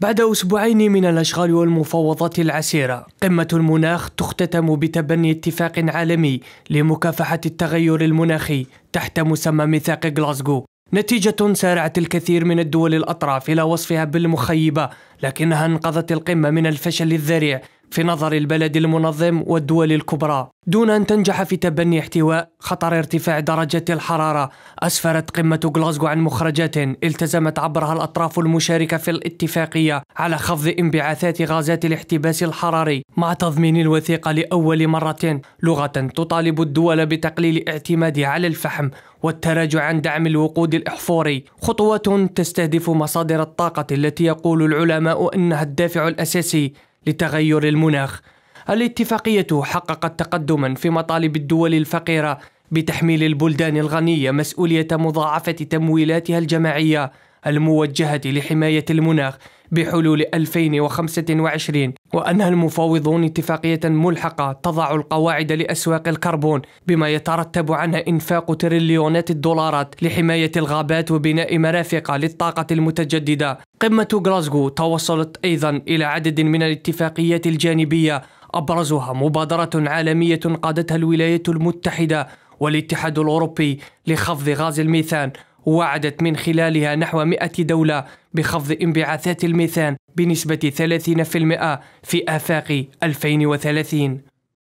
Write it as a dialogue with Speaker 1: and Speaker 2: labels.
Speaker 1: بعد أسبوعين من الأشغال والمفاوضات العسيرة قمة المناخ تختتم بتبني اتفاق عالمي لمكافحة التغير المناخي تحت مسمى ميثاق غلاسكو نتيجة سارعت الكثير من الدول الأطراف إلى وصفها بالمخيبة لكنها انقذت القمة من الفشل الذريع في نظر البلد المنظم والدول الكبرى دون أن تنجح في تبني احتواء خطر ارتفاع درجة الحرارة أسفرت قمة غلاسكو عن مخرجات التزمت عبرها الأطراف المشاركة في الاتفاقية على خفض انبعاثات غازات الاحتباس الحراري مع تضمين الوثيقة لأول مرة لغة تطالب الدول بتقليل اعتمادها على الفحم والتراجع عن دعم الوقود الإحفوري خطوات تستهدف مصادر الطاقة التي يقول العلماء أنها الدافع الأساسي لتغير المناخ الاتفاقية حققت تقدما في مطالب الدول الفقيرة بتحميل البلدان الغنية مسؤولية مضاعفة تمويلاتها الجماعية الموجهة لحماية المناخ بحلول 2025 وأنهى المفاوضون اتفاقية ملحقة تضع القواعد لأسواق الكربون بما يترتب عنها إنفاق تريليونات الدولارات لحماية الغابات وبناء مرافق للطاقة المتجددة قمة غلاسكو توصلت أيضا إلى عدد من الاتفاقيات الجانبية أبرزها مبادرة عالمية قادتها الولايات المتحدة والاتحاد الأوروبي لخفض غاز الميثان ووعدت من خلالها نحو 100 دولة بخفض انبعاثات الميثان بنسبة 30% في آفاق 2030